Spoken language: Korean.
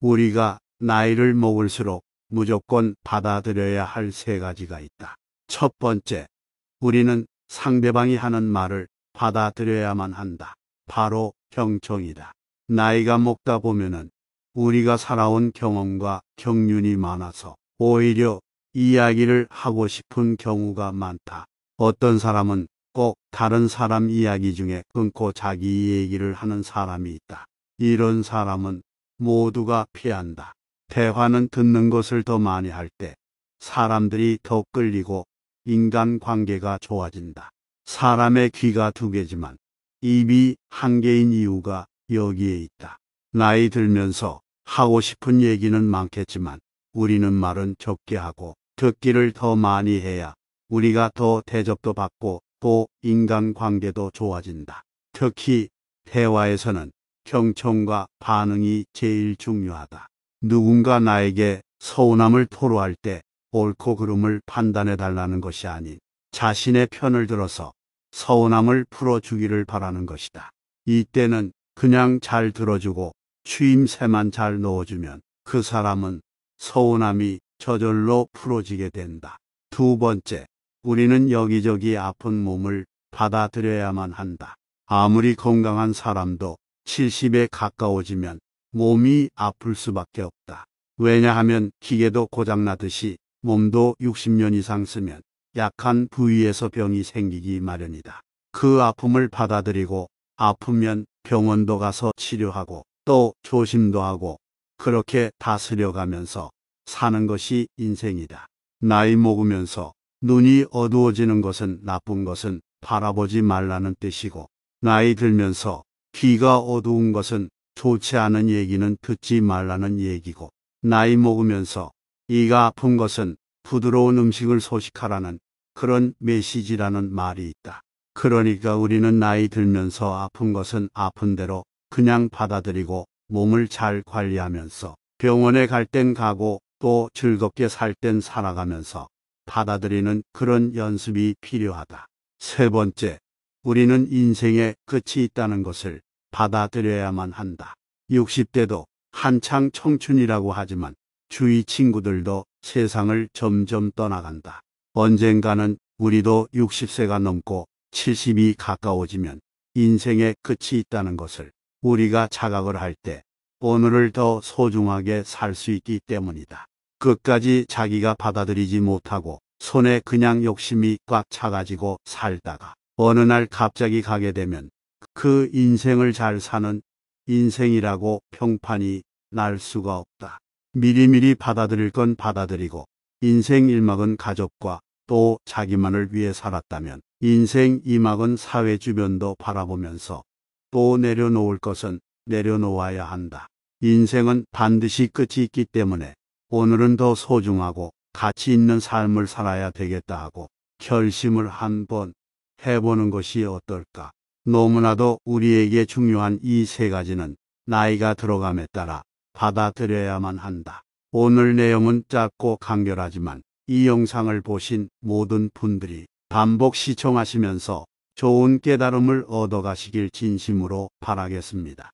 우리가 나이를 먹을수록 무조건 받아들여야 할 세 가지가 있다. 첫 번째, 우리는 상대방이 하는 말을 받아들여야만 한다. 바로 경청이다. 나이가 먹다 보면은 우리가 살아온 경험과 경륜이 많아서 오히려 이야기를 하고 싶은 경우가 많다. 어떤 사람은 꼭 다른 사람 이야기 중에 끊고 자기 얘기를 하는 사람이 있다. 이런 사람은 모두가 피한다. 대화는 듣는 것을 더 많이 할 때 사람들이 더 끌리고 인간 관계가 좋아진다. 사람의 귀가 두 개지만 입이 한 개인 이유가 여기에 있다. 나이 들면서 하고 싶은 얘기는 많겠지만 우리는 말은 적게 하고 듣기를 더 많이 해야 우리가 더 대접도 받고 또 인간관계도 좋아진다. 특히 대화에서는 경청과 반응이 제일 중요하다. 누군가 나에게 서운함을 토로할 때 옳고 그름을 판단해 달라는 것이 아닌 자신의 편을 들어서 서운함을 풀어주기를 바라는 것이다. 이때는 그냥 잘 들어주고 추임새만 잘 넣어주면 그 사람은 서운함이 저절로 풀어지게 된다. 두 번째, 우리는 여기저기 아픈 몸을 받아들여야만 한다. 아무리 건강한 사람도 70에 가까워지면 몸이 아플 수밖에 없다. 왜냐하면 기계도 고장나듯이 몸도 60년 이상 쓰면 약한 부위에서 병이 생기기 마련이다. 그 아픔을 받아들이고 아프면 병원도 가서 치료하고 또 조심도 하고 그렇게 다스려가면서 사는 것이 인생이다. 나이 먹으면서 눈이 어두워지는 것은 나쁜 것은 바라보지 말라는 뜻이고 나이 들면서 귀가 어두운 것은 좋지 않은 얘기는 듣지 말라는 얘기고 나이 먹으면서 이가 아픈 것은 부드러운 음식을 소식하라는 그런 메시지라는 말이 있다. 그러니까 우리는 나이 들면서 아픈 것은 아픈 대로 그냥 받아들이고 몸을 잘 관리하면서 병원에 갈 땐 가고 또 즐겁게 살 땐 살아가면서 받아들이는 그런 연습이 필요하다. 세 번째, 우리는 인생에 끝이 있다는 것을 받아들여야만 한다. 60대도 한창 청춘이라고 하지만 주위 친구들도 세상을 점점 떠나간다. 언젠가는 우리도 60세가 넘고 70이 가까워지면 인생의 끝이 있다는 것을 우리가 자각을 할 때 오늘을 더 소중하게 살 수 있기 때문이다. 끝까지 자기가 받아들이지 못하고 손에 그냥 욕심이 꽉 차가지고 살다가 어느 날 갑자기 가게 되면 그 인생을 잘 사는 인생이라고 평판이 날 수가 없다. 미리미리 받아들일 건 받아들이고 인생 일막은 가족과 또 자기만을 위해 살았다면 인생 이막은 사회 주변도 바라보면서 또 내려놓을 것은 내려놓아야 한다. 인생은 반드시 끝이 있기 때문에 오늘은 더 소중하고 가치 있는 삶을 살아야 되겠다 하고 결심을 한번 해보는 것이 어떨까. 너무나도 우리에게 중요한 이 세 가지는 나이가 들어감에 따라 받아들여야만 한다. 오늘 내용은 짧고 간결하지만 이 영상을 보신 모든 분들이 반복 시청하시면서 좋은 깨달음을 얻어가시길 진심으로 바라겠습니다.